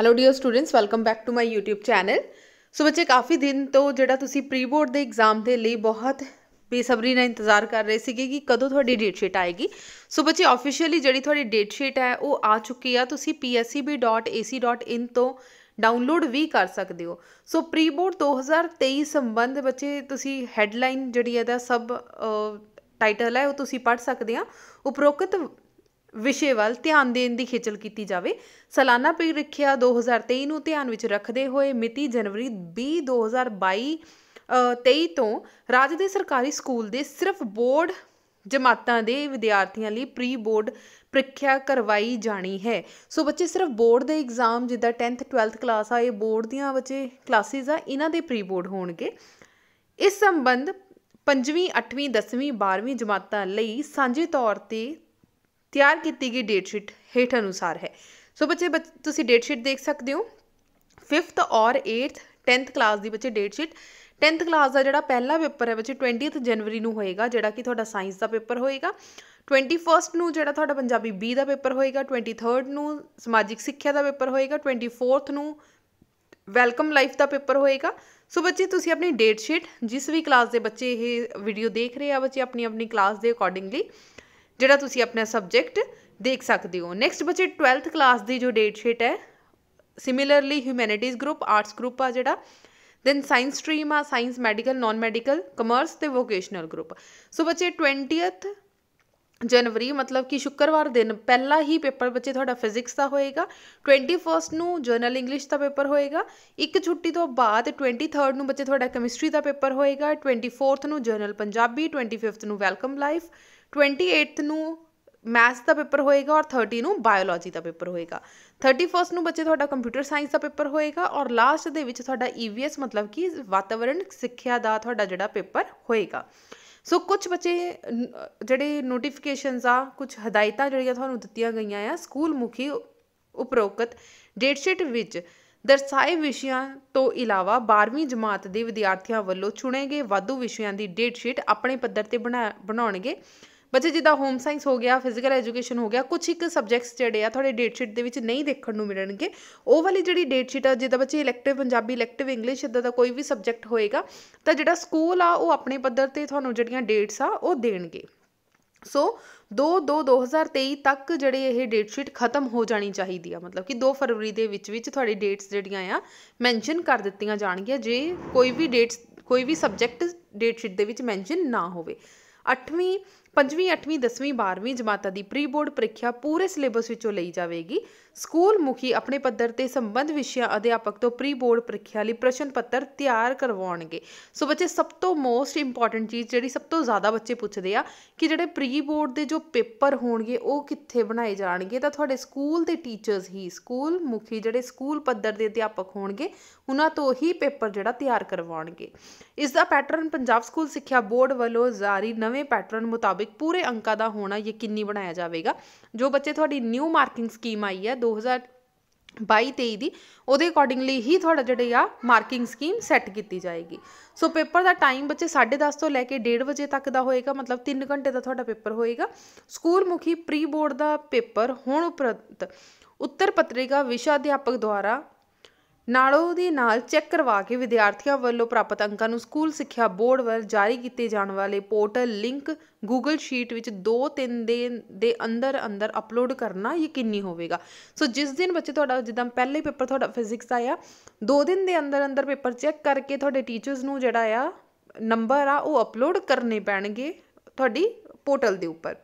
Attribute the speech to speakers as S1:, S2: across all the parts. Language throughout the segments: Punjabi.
S1: hello dear students welcome back to my YouTube channel so ਬੱਚੇ ਕਾਫੀ ਦਿਨ ਤੋਂ ਜਿਹੜਾ ਤੁਸੀਂ ਪ੍ਰੀ ਬੋਰਡ ਦੇ ਐਗਜ਼ਾਮ ਦੇ ਲਈ ਬਹੁਤ ਬੇਸਬਰੀ ਨਾਲ ਇੰਤਜ਼ਾਰ ਕਰ ਰਹੇ ਸੀਗੇ ਕਿ ਕਦੋਂ ਤੁਹਾਡੀ ਡੇਟ ਸ਼ੀਟ ਆਏਗੀ ਸੋ ਬੱਚੇ ਆਫੀਸ਼ੀਅਲੀ ਜਿਹੜੀ ਤੁਹਾਡੀ ਡੇਟ ਸ਼ੀਟ ਹੈ ਉਹ ਆ ਚੁੱਕੀ ਆ ਤੁਸੀਂ pscb.ac.in ਤੋਂ ਡਾਊਨਲੋਡ ਵੀ ਕਰ ਸਕਦੇ ਹੋ ਸੋ ਪ੍ਰੀ ਬੋਰਡ 2023 ਸੰਬੰਧ ਬੱਚੇ ਤੁਸੀਂ ਹੈਡਲਾਈਨ ਜਿਹੜੀ ਹੈ ਦਾ ਸਭ ਟਾਈਟਲ ਹੈ ਉਹ ਤੁਸੀਂ ਪੜ੍ਹ ਸਕਦੇ ਆ ਉਪਰੋਕਤ ਵਿਸ਼ੇ ਵੱਲ ਧਿਆਨ ਦੇਣ ਦੀ ਖੇਚਲ ਕੀਤੀ ਜਾਵੇ ਸਾਲਾਨਾ ਪ੍ਰੀਖਿਆ 2023 ਨੂੰ ਧਿਆਨ ਵਿੱਚ ਰੱਖਦੇ ਹੋਏ ਮਿਤੀ ਜਨਵਰੀ 20 2022-23 ਤੋਂ ਰਾਜ ਦੇ ਸਰਕਾਰੀ ਸਕੂਲ ਦੇ ਸਿਰਫ ਬੋਰਡ ਜਮਾਤਾਂ ਦੇ ਵਿਦਿਆਰਥੀਆਂ ਲਈ ਪ੍ਰੀ ਬੋਰਡ ਪ੍ਰੀਖਿਆ ਕਰਵਾਈ ਜਾਣੀ ਹੈ ਸੋ ਬੱਚੇ ਸਿਰਫ ਬੋਰਡ ਦੇ ਐਗਜ਼ਾਮ ਜਿੱਦਾਂ 10th 12th ਕਲਾਸ ਆ ਇਹ ਬੋਰਡ ਦੀਆਂ ਬੱਚੇ ਕਲਾਸਿਸ ਆ ਇਹਨਾਂ ਦੇ ਪ੍ਰੀ ਬੋਰਡ ਹੋਣਗੇ ਇਸ ਸੰਬੰਧ 5ਵੀਂ 8ਵੀਂ 10ਵੀਂ 12ਵੀਂ ਜਮਾਤਾਂ ਲਈ ਸਾਂਝੇ ਤੌਰ ਤੇ ਤਿਆਰ ਕੀਤੀ ਗਈ ਡੇਟ ਸ਼ੀਟ ਹੇਠ ਅਨੁਸਾਰ ਹੈ ਸੋ ਬੱਚੇ ਤੁਸੀਂ ਡੇਟ ਸ਼ੀਟ ਦੇਖ ਸਕਦੇ ਹੋ 5th ਔਰ 8th 10th ਕਲਾਸ ਦੀ ਬੱਚੇ ਡੇਟ ਸ਼ੀਟ 10th ਕਲਾਸ ਦਾ ਜਿਹੜਾ ਪਹਿਲਾ ਪੇਪਰ ਹੈ ਬੱਚੇ 20th ਜਨਵਰੀ ਨੂੰ ਹੋਏਗਾ ਜਿਹੜਾ ਕਿ ਤੁਹਾਡਾ ਸਾਇੰਸ ਦਾ ਪੇਪਰ ਹੋਏਗਾ 21st ਨੂੰ ਜਿਹੜਾ ਤੁਹਾਡਾ ਪੰਜਾਬੀ ਬੀ ਦਾ ਪੇਪਰ ਹੋਏਗਾ 23rd ਨੂੰ ਸਮਾਜਿਕ ਸਿੱਖਿਆ ਦਾ ਪੇਪਰ ਹੋਏਗਾ 24th ਨੂੰ ਵੈਲਕਮ ਲਾਈਫ ਦਾ ਪੇਪਰ ਹੋਏਗਾ ਸੋ ਬੱਚੇ ਤੁਸੀਂ ਆਪਣੀ ਡੇਟ ਸ਼ੀਟ ਜਿਸ ਵੀ ਕਲਾਸ ਦੇ ਬੱਚੇ ਇਹ ਵੀਡੀਓ ਦੇਖ ਰਹੇ ਆ ਬੱਚੇ ਆਪਣੀ ਆਪਣੀ ਕਲਾਸ ਦੇ ਅਕੋਰਡਿੰਗਲੀ ਜਿਹੜਾ ਤੁਸੀਂ ਆਪਣਾ ਸਬਜੈਕਟ ਦੇਖ ਸਕਦੇ ਹੋ ਨੈਕਸਟ ਬੱਚੇ 12th ਕਲਾਸ ਦੀ ਜੋ ਡੇਟ ਸ਼ੀਟ ਹੈ similarly humanities group arts group ਆ ਜਿਹੜਾ ਦੈਨ ਸਾਇੰਸ ਸਟਰੀਮ ਆ science medical non medical commerce ਤੇ ਵੋਕੇਸ਼ਨਲ ਗਰੁੱਪ ਸੋ ਬੱਚੇ 20th ਜਨਵਰੀ ਮਤਲਬ ਕਿ ਸ਼ੁੱਕਰਵਾਰ ਦਿਨ ਪਹਿਲਾ ਹੀ ਪੇਪਰ ਬੱਚੇ ਤੁਹਾਡਾ ਫਿਜ਼ਿਕਸ ਦਾ ਹੋਏਗਾ 21 ਨੂੰ ਜਰਨਲ ਇੰਗਲਿਸ਼ ਦਾ ਪੇਪਰ ਹੋਏਗਾ ਇੱਕ ਛੁੱਟੀ ਤੋਂ ਬਾਅਦ 23 ਨੂੰ ਬੱਚੇ ਤੁਹਾਡਾ ਕੈਮਿਸਟਰੀ ਦਾ ਪੇਪਰ ਹੋਏਗਾ 24th ਨੂੰ ਜਰਨਲ ਪੰਜਾਬੀ 25th ਨੂੰ ਵੈਲਕਮ ਲਾਈਫ 28th ਨੂੰ ਮੈਥਸ ਦਾ ਪੇਪਰ ਹੋਏਗਾ ਔਰ 30 ਨੂੰ ਬਾਇਓਲੋਜੀ ਦਾ ਪੇਪਰ ਹੋਏਗਾ 31 ਨੂੰ ਬੱਚੇ ਤੁਹਾਡਾ ਕੰਪਿਊਟਰ ਸਾਇੰਸ ਦਾ ਪੇਪਰ ਹੋਏਗਾ ਔਰ ਲਾਸਟ ਦੇ ਵਿੱਚ ਤੁਹਾਡਾ ਈਵੀਐਸ e ਮਤਲਬ ਕਿ ਵਾਤਾਵਰਣ ਸਿੱਖਿਆ ਦਾ ਤੁਹਾਡਾ ਜਿਹੜਾ ਪੇਪਰ ਹੋਏਗਾ ਸੋ ਕੁਝ ਬੱਚੇ ਜਿਹੜੇ ਨੋਟੀਫਿਕੇਸ਼ਨਸ ਆ ਕੁਝ ਹਦਾਇਤਾਂ ਜਿਹੜੀਆਂ ਤੁਹਾਨੂੰ ਦਿੱਤੀਆਂ ਗਈਆਂ ਆ ਸਕੂਲ ਮੁਖੀ ਉਪਰੋਕਤ ਡੇਟ ਸ਼ੀਟ ਵਿੱਚ ਦਰਸਾਏ ਵਿਸ਼ਿਆਂ ਤੋਂ ਇਲਾਵਾ 12ਵੀਂ ਜਮਾਤ ਦੇ ਵਿਦਿਆਰਥੀਆਂ ਵੱਲੋਂ ਚੁਣੇ ਗਏ ਵਾਧੂ ਵਿਸ਼ਿਆਂ ਦੀ ਡੇਟ ਸ਼ੀਟ ਆਪਣੇ ਪੱਧਰ ਤੇ ਬਣਾਉਣਗੇ ਬੱਚੇ ਜਿੱਦਾਂ ਹੋਮ ਸਾਇੰਸ ਹੋ ਗਿਆ ਫਿਜ਼ੀਕਲ ਐਜੂਕੇਸ਼ਨ ਹੋ ਗਿਆ ਕੁਝ ਇੱਕ ਸਬਜੈਕਟਸ ਜਿਹੜੇ ਆ ਤੁਹਾਡੇ ਡੇਟ ਸ਼ੀਟ ਦੇ ਵਿੱਚ ਨਹੀਂ ਦੇਖਣ ਨੂੰ ਮਿਲਣਗੇ ਉਹ ਵਾਲੀ ਜਿਹੜੀ ਡੇਟ ਸ਼ੀਟ ਆ ਜਿੱਦਾਂ ਬੱਚੇ ਇਲੈਕਟਿਵ ਪੰਜਾਬੀ ਇਲੈਕਟਿਵ ਇੰਗਲਿਸ਼ ਇਦਾਂ ਦਾ ਕੋਈ ਵੀ ਸਬਜੈਕਟ ਹੋਏਗਾ ਤਾਂ ਜਿਹੜਾ ਸਕੂਲ ਆ ਉਹ ਆਪਣੇ ਪੱਧਰ ਤੇ ਤੁਹਾਨੂੰ ਜਿਹੜੀਆਂ ਡੇਟਸ ਆ ਉਹ ਦੇਣਗੇ ਸੋ 2 2 2023 ਤੱਕ ਜਿਹੜੇ ਇਹ ਡੇਟ ਸ਼ੀਟ ਖਤਮ ਹੋ ਜਾਣੀ ਚਾਹੀਦੀ ਆ ਮਤਲਬ ਕਿ 2 ਫਰਵਰੀ ਦੇ ਵਿੱਚ ਵਿੱਚ ਤੁਹਾਡੀ ਡੇਟਸ ਜਿਹੜੀਆਂ ਆ ਮੈਂਸ਼ਨ ਕਰ ਦਿੱਤੀਆਂ ਜਾਣਗੀਆਂ ਜੇ ਕੋਈ ਵੀ ਡੇਟਸ ਕੋਈ ਵੀ ਸਬਜੈਕਟ ਡੇਟ ਸ਼ੀਟ ਦੇ ਵਿੱਚ ਮੈਂਸ਼ਨ ਨਾ ਹੋਵੇ 8ਵੀਂ ਪੰਜਵੀਂ 8ਵੀਂ 10ਵੀਂ 12ਵੀਂ ਜਮਾਤਾਂ ਦੀ ਪ੍ਰੀ ਬੋਰਡ ਪ੍ਰੀਖਿਆ ਪੂਰੇ ਸਿਲੇਬਸ ਵਿੱਚੋਂ ਲਈ ਜਾਵੇਗੀ ਸਕੂਲ ਮੁਖੀ ਆਪਣੇ ਪੱਧਰ ਤੇ ਸੰਬੰਧ ਵਿਸ਼ਿਆਂ ਅਧਿਆਪਕ ਤੋਂ ਪ੍ਰੀ ਬੋਰਡ ਪ੍ਰੀਖਿਆ ਲਈ ਪ੍ਰਸ਼ਨ ਪੱਤਰ ਤਿਆਰ ਕਰਵਾਉਣਗੇ ਸੋ ਬੱਚੇ ਸਭ ਤੋਂ ਮੋਸਟ ਇੰਪੋਰਟੈਂਟ ਚੀਜ਼ ਜਿਹੜੀ ਸਭ ਤੋਂ ਜ਼ਿਆਦਾ ਬੱਚੇ ਪੁੱਛਦੇ ਆ ਕਿ ਜਿਹੜੇ ਪ੍ਰੀ ਬੋਰਡ ਦੇ ਜੋ ਪੇਪਰ ਹੋਣਗੇ ਉਹ ਕਿੱਥੇ ਬਣਾਏ ਜਾਣਗੇ ਤਾਂ ਤੁਹਾਡੇ ਸਕੂਲ ਦੇ ਟੀਚਰਸ ਹੀ ਸਕੂਲ ਮੁਖੀ ਜਿਹੜੇ ਸਕੂਲ ਪੱਧਰ ਦੇ ਅਧਿਆਪਕ ਹੋਣਗੇ ਉਹਨਾਂ ਤੋਂ ਹੀ ਪੇਪਰ ਜਿਹੜਾ ਤਿਆਰ ਕਰਵਾਉਣਗੇ ਇਸ ਦਾ ਪੈਟਰਨ ਪੰਜਾਬ ਸਕੂਲ ਸਿੱਖਿਆ ਬੋਰਡ ਵੱਲੋਂ ਜਾਰੀ ਨਵੇਂ ਪੈਟਰਨ ਮੁਤਾਬਕ ਮੁਤਾਬਿਕ ਪੂਰੇ ਅੰਕਾਂ ਦਾ ਹੋਣਾ ਯਕੀਨੀ ਬਣਾਇਆ ਜਾਵੇਗਾ ਜੋ ਬੱਚੇ ਤੁਹਾਡੀ ਨਿਊ ਮਾਰਕਿੰਗ ਸਕੀਮ ਆਈ ਹੈ 2022 23 ਦੀ ਉਹਦੇ ਅਕੋਰਡਿੰਗਲੀ ਹੀ ਤੁਹਾਡਾ ਜਿਹੜੇ ਆ ਮਾਰਕਿੰਗ ਸਕੀਮ ਸੈੱਟ ਕੀਤੀ ਜਾਏਗੀ ਸੋ ਪੇਪਰ ਦਾ ਟਾਈਮ ਬੱਚੇ 10:30 ਤੋਂ ਲੈ ਕੇ 1:30 ਵਜੇ ਤੱਕ ਦਾ ਹੋਏਗਾ ਮਤਲਬ 3 ਘੰਟੇ ਦਾ ਤੁਹਾਡਾ ਪੇਪਰ ਹੋਏਗਾ ਸਕੂਲ ਮੁਖੀ ਪ੍ਰੀ ਬੋਰਡ ਦਾ ਪੇਪਰ ਹੁਣ ਉਪਰੰਤ ਉੱਤਰ ਪੱਤਰਿਕਾ ਵਿਸ਼ਾ ਅਧਿਆਪਕ ਦੁਆਰਾ ਨਾਲੋਂ ਦੀ ਨਾਲ ਚੈੱਕ ਕਰਵਾ ਕੇ ਵਿਦਿਆਰਥੀਆਂ ਵੱਲੋਂ ਪ੍ਰਾਪਤ ਅੰਕਾਂ ਨੂੰ ਸਕੂਲ ਸਿੱਖਿਆ ਬੋਰਡ ਵੱਲ ਜਾਰੀ ਕੀਤੇ ਜਾਣ ਵਾਲੇ ਪੋਰਟਲ ਲਿੰਕ ਗੂਗਲ ਸ਼ੀਟ ਵਿੱਚ 2-3 ਦਿਨ ਦੇ ਅੰਦਰ ਅੰਦਰ ਅਪਲੋਡ ਕਰਨਾ ਯਕੀਨੀ ਹੋਵੇਗਾ ਸੋ ਜਿਸ ਦਿਨ ਬੱਚੇ ਤੁਹਾਡਾ ਜਿੱਦਾਂ ਪਹਿਲੇ ਪੇਪਰ ਤੁਹਾਡਾ ਫਿਜ਼ਿਕਸ ਆਇਆ 2 ਦਿਨ ਦੇ ਅੰਦਰ ਅੰਦਰ ਪੇਪਰ ਚੈੱਕ ਕਰਕੇ ਤੁਹਾਡੇ ਟੀਚਰਸ ਨੂੰ ਜਿਹੜਾ ਆ ਨੰਬਰ ਆ ਉਹ ਅਪਲੋਡ ਕਰਨੇ ਪੈਣਗੇ ਤੁਹਾਡੀ ਪੋਰਟਲ ਦੇ ਉੱਪਰ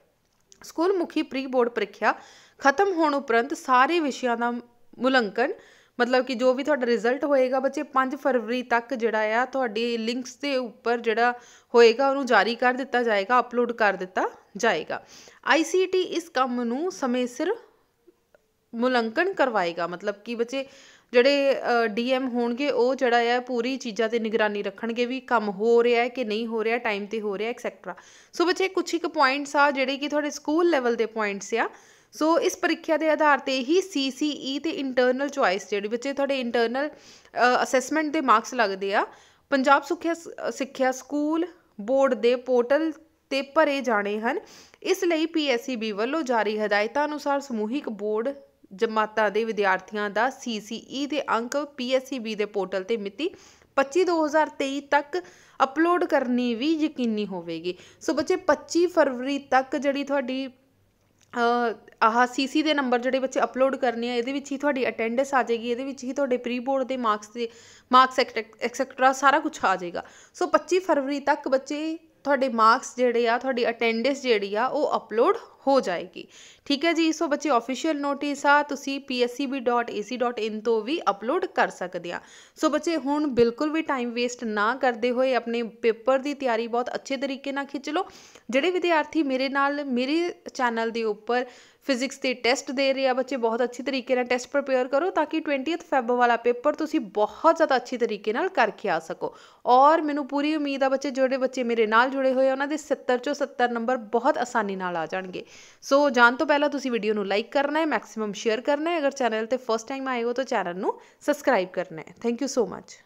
S1: ਸਕੂਲ ਮੁਖੀ ਪ੍ਰੀ ਬੋਰਡ ਪ੍ਰੀਖਿਆ ਖਤਮ ਹੋਣ ਉਪਰੰਤ ਸਾਰੇ ਵਿਸ਼ਿਆਂ ਦਾ ਮੁਲੰਕਣ ਮਤਲਬ ਕਿ ਜੋ ਵੀ ਤੁਹਾਡਾ ਰਿਜ਼ਲਟ ਹੋਏਗਾ ਬੱਚੇ 5 ਫਰਵਰੀ ਤੱਕ ਜਿਹੜਾ ਆ ਤੁਹਾਡੀ ਲਿੰਕਸ ਦੇ ਉੱਪਰ ਜਿਹੜਾ ਹੋਏਗਾ ਉਹਨੂੰ ਜਾਰੀ ਕਰ ਦਿੱਤਾ ਜਾਏਗਾ ਅਪਲੋਡ ਕਰ ਦਿੱਤਾ ਜਾਏਗਾ ਆਈਸੀਟੀ ਇਸ ਕੰਮ ਨੂੰ ਸਮੇਂ ਸਿਰ ਮੁਲੰਕਣ ਕਰਵਾਏਗਾ ਮਤਲਬ ਕਿ ਬੱਚੇ ਜਿਹੜੇ ਡੀਐਮ ਹੋਣਗੇ ਉਹ ਜਿਹੜਾ ਆ ਪੂਰੀ ਚੀਜ਼ਾਂ ਤੇ ਨਿਗਰਾਨੀ ਰੱਖਣਗੇ ਵੀ ਕੰਮ ਹੋ ਰਿਹਾ ਹੈ ਕਿ ਨਹੀਂ ਹੋ ਰਿਹਾ ਟਾਈਮ ਤੇ ਹੋ ਰਿਹਾ ਐਕਸੈਕਟਰਾ ਸੋ ਬੱਚੇ ਕੁਝ ਇੱਕ ਪੁਆਇੰਟਸ ਆ ਜਿਹੜੇ ਕਿ ਤੁਹਾਡੇ ਸਕੂਲ ਲੈਵਲ ਦੇ ਪੁਆਇੰਟਸ ਆ ਸੋ ਇਸ ਪ੍ਰੀਖਿਆ ਦੇ ਆਧਾਰ ਤੇ ਹੀ CCE ਤੇ ਇੰਟਰਨਲ ਚੁਆਇਸ ਜਿਹੜੀ ਵਿੱਚ ਤੁਹਾਡੇ ਇੰਟਰਨਲ ਅਸੈਸਮੈਂਟ ਦੇ ਮਾਰਕਸ ਲੱਗਦੇ ਆ ਪੰਜਾਬ ਸੁਖਿਆ ਸਿੱਖਿਆ ਸਕੂਲ ਬੋਰਡ ਦੇ ਪੋਰਟਲ ਤੇ ਭਰੇ ਜਾਣੇ ਹਨ ਇਸ ਲਈ PSCB ਵੱਲੋਂ ਜਾਰੀ ਹਦਾਇਤਾਂ ਅਨੁਸਾਰ ਸਮੂਹਿਕ ਬੋਰਡ ਜਮਾਤਾਂ ਦੇ ਵਿਦਿਆਰਥੀਆਂ ਦਾ CCE ਦੇ ਅੰਕ PSCB ਦੇ ਪੋਰਟਲ ਤੇ ਮਿਤੀ 25 2023 ਤੱਕ ਅਪਲੋਡ ਕਰਨੀ ਵੀ ਯਕੀਨੀ ਹੋਵੇਗੀ ਸੋ ਬੱਚੇ 25 ਫਰਵਰੀ ਤੱਕ ਜਿਹੜੀ ਤੁਹਾਡੀ ਆਹ ਸੀਸੀ ਦੇ ਨੰਬਰ ਜਿਹੜੇ ਬੱਚੇ ਅਪਲੋਡ ਕਰਨੇ ਆ ਇਹਦੇ ਵਿੱਚ ਹੀ ਤੁਹਾਡੀ ਅਟੈਂਡੈਂਸ ਆ ਜਾਏਗੀ ਇਹਦੇ ਵਿੱਚ ਹੀ ਤੁਹਾਡੇ ਪ੍ਰੀ ਬੋਰਡ ਦੇ ਮਾਰਕਸ ਦੇ ਮਾਰਕਸ ਐਕਸੈਕਟਰਾ ਸਾਰਾ ਕੁਝ ਆ ਜਾਏਗਾ ਸੋ 25 ਫਰਵਰੀ ਤੱਕ ਬੱਚੇ ਤੁਹਾਡੇ ਮਾਰਕਸ ਜਿਹੜੇ ਆ ਤੁਹਾਡੀ ਅਟੈਂਡੈਂਸ ਜਿਹੜੀ ਆ ਉਹ ਅਪਲੋਡ ਹੋ ਜਾਏਗੀ ਠੀਕ ਹੈ ਜੀ ਸੋ ਬੱਚੇ ਅਫੀਸ਼ੀਅਲ ਨੋਟਿਸ ਆ ਤੁਸੀਂ pscb.ac.in ਤੋਂ ਵੀ ਅਪਲੋਡ ਕਰ ਸਕਦੇ ਆ ਸੋ ਬੱਚੇ ਹੁਣ ਬਿਲਕੁਲ ਵੀ ਟਾਈਮ ਵੇਸਟ ਨਾ ਕਰਦੇ ਹੋਏ ਆਪਣੇ ਪੇਪਰ ਦੀ ਤਿਆਰੀ ਬਹੁਤ ਅੱਛੇ ਤਰੀਕੇ ਨਾਲ ਖਿੱਚ ਲਓ ਜਿਹੜੇ ਵਿਦਿਆਰਥੀ ਮੇਰੇ ਨਾਲ ਮੇਰੇ ਚੈਨਲ ਦੇ ਉੱਪਰ ਫਿਜ਼ਿਕਸ ਦੇ ਟੈਸਟ ਦੇ ਰਹੇ ਆ ਬੱਚੇ ਬਹੁਤ ਅੱਛੇ ਤਰੀਕੇ ਨਾਲ ਟੈਸਟ ਪ੍ਰਪੇਅਰ ਕਰੋ ਤਾਂ ਕਿ 20th ਫੈਬ ਵਾਲਾ ਪੇਪਰ ਤੁਸੀਂ ਬਹੁਤ ਜ਼ਿਆਦਾ ਅੱਛੇ ਤਰੀਕੇ ਨਾਲ ਕਰਕੇ ਆ ਸਕੋ ਔਰ ਮੈਨੂੰ ਪੂਰੀ ਉਮੀਦ ਆ ਬੱਚੇ ਜਿਹੜੇ ਬੱਚੇ ਮੇਰੇ ਨਾਲ ਜੁੜੇ ਹੋਏ ਉਹਨਾਂ ਦੇ 70 ਚੋਂ 70 ਨੰਬਰ ਬਹੁਤ ਆਸਾਨੀ ਨਾਲ ਆ ਜਾਣਗੇ ਸੋ ਜਾਣ ਤੋਂ ਪਹਿਲਾਂ ਤੁਸੀਂ ਵੀਡੀਓ ਨੂੰ ਲਾਈਕ ਕਰਨਾ ਹੈ ਮੈਕਸਿਮਮ ਸ਼ੇਅਰ ਕਰਨਾ ਹੈ ਅਗਰ ਚੈਨਲ ਤੇ ਫਸਟ ਟਾਈਮ ਆਏ ਹੋ ਤਾਂ ਚੈਨਲ ਨੂੰ ਸਬਸਕ੍ਰਾਈਬ ਕਰਨਾ ਹੈ ਥੈਂਕ ਯੂ ਸੋ ਮੱਚ